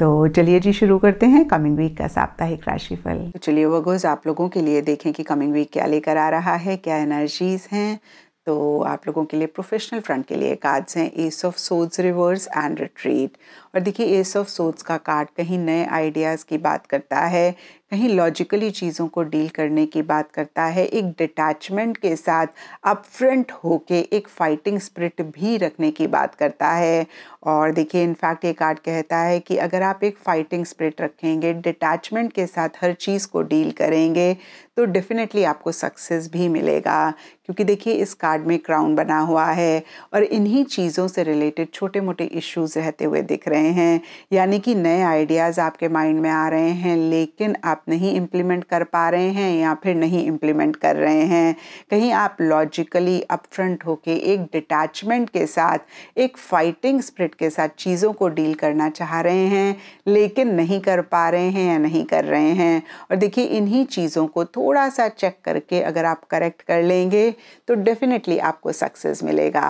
तो चलिए जी शुरू करते हैं कमिंग वीक का साप्ताहिक राशिफल तो चलिए वगोज आप लोगों के लिए देखें कि कमिंग वीक क्या लेकर आ रहा है क्या एनर्जीज हैं तो आप लोगों के लिए प्रोफेशनल फ्रंट के लिए कार्ड्स हैं ace of swords reverse and retreat और देखिए एस ऑफ सोड्स का कार्ड कहीं नए आइडियाज़ की बात करता है कहीं लॉजिकली चीज़ों को डील करने की बात करता है एक डिटैचमेंट के साथ अपफ्रंट होके एक फाइटिंग स्प्रिट भी रखने की बात करता है और देखिए इनफैक्ट ये कार्ड कहता है कि अगर आप एक फाइटिंग स्प्रिट रखेंगे डिटैचमेंट के साथ हर चीज़ को डील करेंगे तो डेफिनेटली आपको सक्सेस भी मिलेगा क्योंकि देखिए इस कार्ड में क्राउन बना हुआ है और इन्हीं चीज़ों से रिलेटेड छोटे मोटे इश्यूज रहते हुए दिख रहे हैं यानी कि नए आइडियाज़ आपके माइंड में आ रहे हैं लेकिन आप आप नहीं इम्प्लीमेंट कर पा रहे हैं या फिर नहीं इम्प्लीमेंट कर रहे हैं कहीं आप लॉजिकली अपफ्रंट होके एक डिटैचमेंट के साथ एक फाइटिंग स्प्रिट के साथ चीज़ों को डील करना चाह रहे हैं लेकिन नहीं कर पा रहे हैं या नहीं कर रहे हैं और देखिए इन्हीं चीज़ों को थोड़ा सा चेक करके अगर आप करेक्ट कर लेंगे तो डेफिनेटली आपको सक्सेस मिलेगा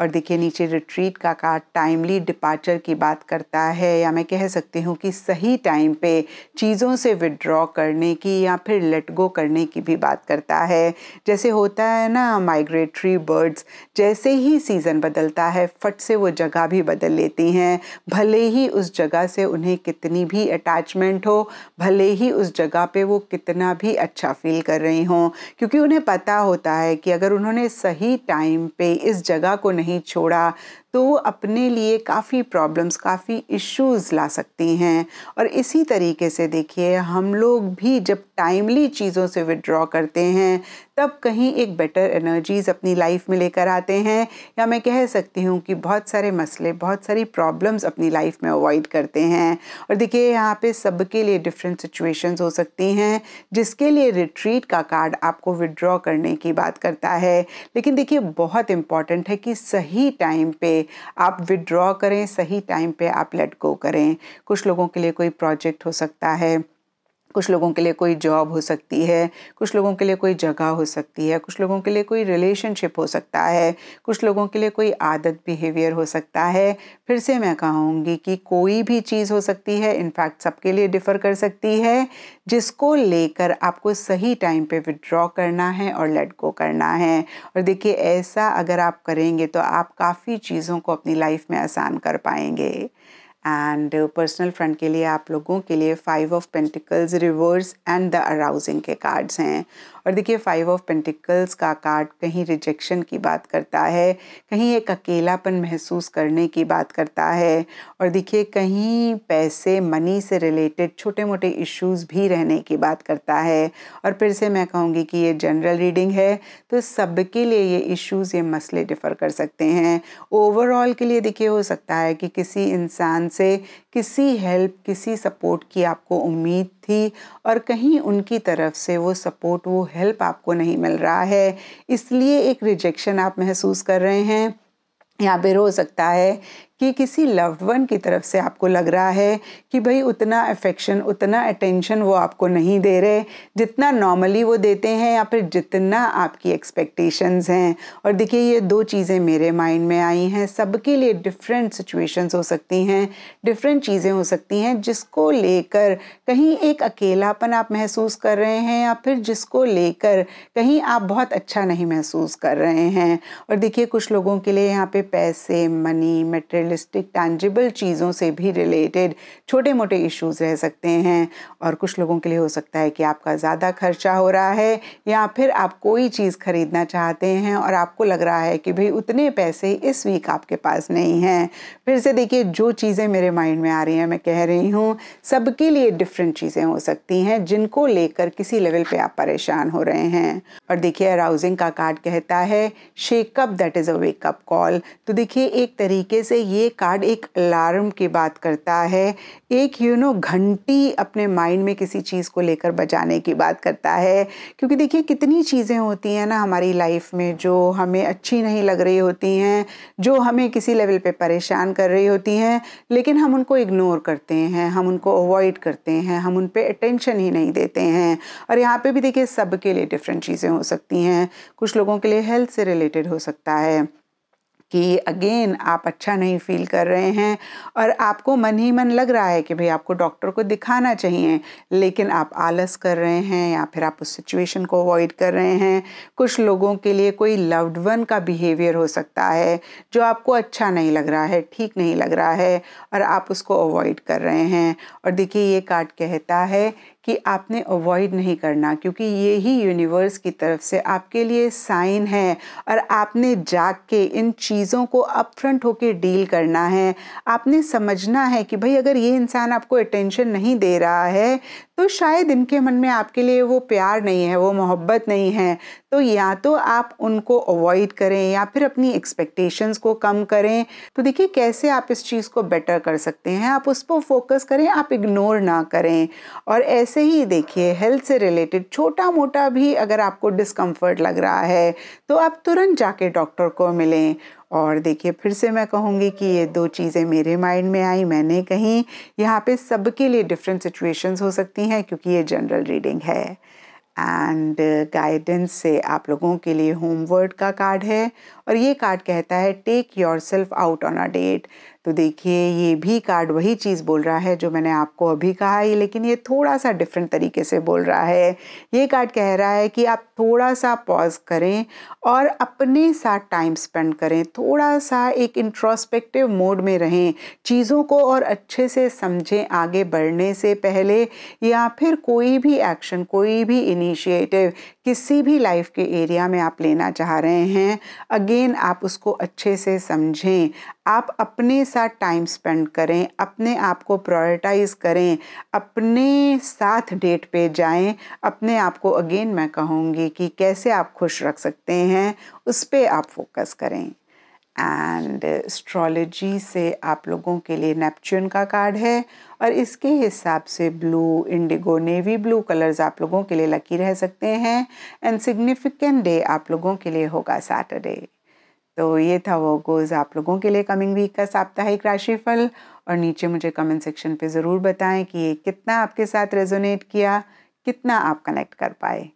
और देखिए नीचे रिट्रीट का कार्ड टाइमली डिपार्चर की बात करता है या मैं कह सकती हूँ कि सही टाइम पे चीज़ों से विड्रॉ विड्रॉ करने की या फिर लेट गो करने की भी बात करता है जैसे होता है ना माइग्रेटरी बर्ड्स जैसे ही सीज़न बदलता है फट से वो जगह भी बदल लेती हैं भले ही उस जगह से उन्हें कितनी भी अटैचमेंट हो भले ही उस जगह पे वो कितना भी अच्छा फील कर रही हों क्योंकि उन्हें पता होता है कि अगर उन्होंने सही टाइम पे इस जगह को नहीं छोड़ा तो अपने लिए काफ़ी प्रॉब्लम्स काफ़ी इश्यूज ला सकती हैं और इसी तरीके से देखिए हम लोग भी जब टाइमली चीज़ों से विड्रॉ करते हैं तब कहीं एक बेटर एनर्जीज़ अपनी लाइफ में लेकर आते हैं या मैं कह सकती हूँ कि बहुत सारे मसले बहुत सारी प्रॉब्लम्स अपनी लाइफ में अवॉइड करते हैं और देखिए यहाँ पे सबके लिए डिफरेंट सिचुएशंस हो सकती हैं जिसके लिए रिट्रीट का कार्ड आपको विड्रॉ करने की बात करता है लेकिन देखिए बहुत इम्पॉर्टेंट है कि सही टाइम पे आप विड्रॉ करें सही टाइम पे आप लेट गो करें कुछ लोगों के लिए कोई प्रोजेक्ट हो सकता है कुछ लोगों के लिए कोई जॉब हो सकती है कुछ लोगों के लिए कोई जगह हो सकती है कुछ लोगों के लिए कोई रिलेशनशिप हो सकता है कुछ लोगों के लिए कोई आदत बिहेवियर हो सकता है फिर से मैं कहूँगी कि कोई भी चीज़ हो सकती है इनफैक्ट सबके लिए डिफ़र कर सकती है जिसको लेकर आपको सही टाइम पे विड्रॉ करना है और लेट गो करना है और देखिए ऐसा अगर आप करेंगे तो आप काफ़ी चीज़ों को अपनी लाइफ में आसान कर पाएंगे एंड पर्सनल फ्रेंड के लिए आप लोगों के लिए five of pentacles reverse and the arousing के कार्ड्स हैं और देखिए फाइव ऑफ पेंटिकल्स का कार्ड कहीं रिजेक्शन की बात करता है कहीं एक अकेलापन महसूस करने की बात करता है और देखिए कहीं पैसे मनी से रिलेटेड छोटे मोटे इश्यूज भी रहने की बात करता है और फिर से मैं कहूँगी कि ये जनरल रीडिंग है तो सबके लिए ये इश्यूज ये मसले डिफ़र कर सकते हैं ओवरऑल के लिए देखिए हो सकता है कि किसी इंसान से किसी हेल्प किसी सपोर्ट की आपको उम्मीद थी और कहीं उनकी तरफ से वो सपोर्ट वो हेल्प आपको नहीं मिल रहा है इसलिए एक रिजेक्शन आप महसूस कर रहे हैं या पर हो सकता है कि किसी लव्ड वन की तरफ से आपको लग रहा है कि भाई उतना अफेक्शन उतना अटेंशन वो आपको नहीं दे रहे जितना नॉर्मली वो देते हैं या फिर जितना आपकी एक्सपेक्टेशंस हैं और देखिए ये दो चीज़ें मेरे माइंड में आई हैं सबके लिए डिफरेंट सिचुएशंस हो सकती हैं डिफरेंट चीज़ें हो सकती हैं जिसको लेकर कहीं एक अकेलापन आप महसूस कर रहे हैं या फिर जिसको लेकर कहीं आप बहुत अच्छा नहीं महसूस कर रहे हैं और देखिए कुछ लोगों के लिए यहाँ पे पैसे मनी मटेरियल मटेरियलिस्टिक टैंजिबल चीज़ों से भी रिलेटेड छोटे मोटे इश्यूज रह सकते हैं और कुछ लोगों के लिए हो सकता है कि आपका ज़्यादा खर्चा हो रहा है या फिर आप कोई चीज़ ख़रीदना चाहते हैं और आपको लग रहा है कि भाई उतने पैसे इस वीक आपके पास नहीं हैं फिर से देखिए जो चीज़ें मेरे माइंड में आ रही हैं मैं कह रही हूँ सबके लिए डिफरेंट चीज़ें हो सकती हैं जिनको लेकर किसी लेवल पर आप परेशान हो रहे हैं और देखिए अराउजिंग का कार्ड कहता है shake up that is a wake up call तो देखिए एक तरीके से ये ये कार्ड एक अलार्म की बात करता है एक यू नो घंटी अपने माइंड में किसी चीज़ को लेकर बजाने की बात करता है क्योंकि देखिए कितनी चीज़ें होती हैं ना हमारी लाइफ में जो हमें अच्छी नहीं लग रही होती हैं जो हमें किसी लेवल पे परेशान कर रही होती हैं लेकिन हम उनको इग्नोर करते हैं हम उनको अवॉइड करते हैं हम उन पर अटेंशन ही नहीं देते हैं और यहाँ पर भी देखिए के लिए डिफरेंट चीज़ें हो सकती हैं कुछ लोगों के लिए हेल्थ से रिलेटेड हो सकता है कि अगेन आप अच्छा नहीं फील कर रहे हैं और आपको मन ही मन लग रहा है कि भाई आपको डॉक्टर को दिखाना चाहिए लेकिन आप आलस कर रहे हैं या फिर आप उस सिचुएशन को अवॉइड कर रहे हैं कुछ लोगों के लिए कोई लव्ड वन का बिहेवियर हो सकता है जो आपको अच्छा नहीं लग रहा है ठीक नहीं लग रहा है और आप उसको अवॉइड कर रहे हैं और देखिए ये कार्ड कहता है कि आपने अवॉइड नहीं करना क्योंकि ये ही यूनिवर्स की तरफ से आपके लिए साइन है और आपने जाग के इन चीज़ चीज़ों को अपफ्रंट होकर डील करना है आपने समझना है कि भाई अगर ये इंसान आपको अटेंशन नहीं दे रहा है तो शायद इनके मन में आपके लिए वो प्यार नहीं है वो मोहब्बत नहीं है तो या तो आप उनको अवॉइड करें या फिर अपनी एक्सपेक्टेशंस को कम करें तो देखिए कैसे आप इस चीज़ को बेटर कर सकते हैं आप उस पर फोकस करें आप इग्नोर ना करें और ऐसे ही देखिए हेल्थ से रिलेटेड छोटा मोटा भी अगर आपको डिस्कम्फर्ट लग रहा है तो आप तुरंत जाके डॉक्टर को मिलें और देखिए फिर से मैं कहूँगी कि ये दो चीज़ें मेरे माइंड में आई मैंने कहीं यहाँ पे सबके लिए डिफरेंट सिचुएशंस हो सकती नहीं है क्योंकि ये जनरल रीडिंग है एंड गाइडेंस uh, से आप लोगों के लिए होमवर्क का कार्ड है और ये कार्ड कहता है take your self out on a date तो देखिए ये भी कार्ड वही चीज़ बोल रहा है जो मैंने आपको अभी कहा है लेकिन ये थोड़ा सा डिफरेंट तरीके से बोल रहा है ये कार्ड कह रहा है कि आप थोड़ा सा पॉज करें और अपने साथ टाइम स्पेंड करें थोड़ा सा एक इंट्रोस्पेक्टिव मोड में रहें चीज़ों को और अच्छे से समझें आगे बढ़ने से पहले या फिर कोई भी एक्शन कोई भी इनिशिएटिव किसी भी लाइफ के एरिया में आप लेना चाह रहे हैं अगेन आप उसको अच्छे से समझें आप अपने साथ टाइम स्पेंड करें अपने आप को प्रायोरिटाइज करें अपने साथ डेट पे जाएं अपने आप को अगेन मैं कहूँगी कि कैसे आप खुश रख सकते हैं उस पर आप फोकस करें एंड एस्ट्रोलॉजी से आप लोगों के लिए नेपच्यून का कार्ड है और इसके हिसाब से blue indigo navy blue colours आप लोगों के लिए लकी रह सकते हैं एंड सिग्निफिकेंट डे आप लोगों के लिए होगा सैटरडे तो ये था वो गोज़ आप लोगों के लिए कमिंग वीक का साप्ताहिक राशिफल और नीचे मुझे कमेंट सेक्शन पे ज़रूर बताएं कि ये कितना आपके साथ रेजोनेट किया कितना आप कनेक्ट कर पाए